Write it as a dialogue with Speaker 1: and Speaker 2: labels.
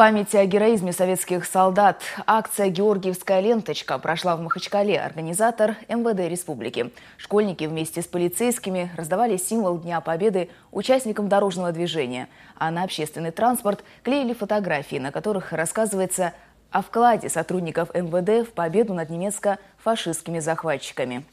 Speaker 1: памяти о героизме советских солдат акция «Георгиевская ленточка» прошла в Махачкале. Организатор МВД республики. Школьники вместе с полицейскими раздавали символ Дня Победы участникам дорожного движения, а на общественный транспорт клеили фотографии, на которых рассказывается о вкладе сотрудников МВД в победу над немецко-фашистскими захватчиками.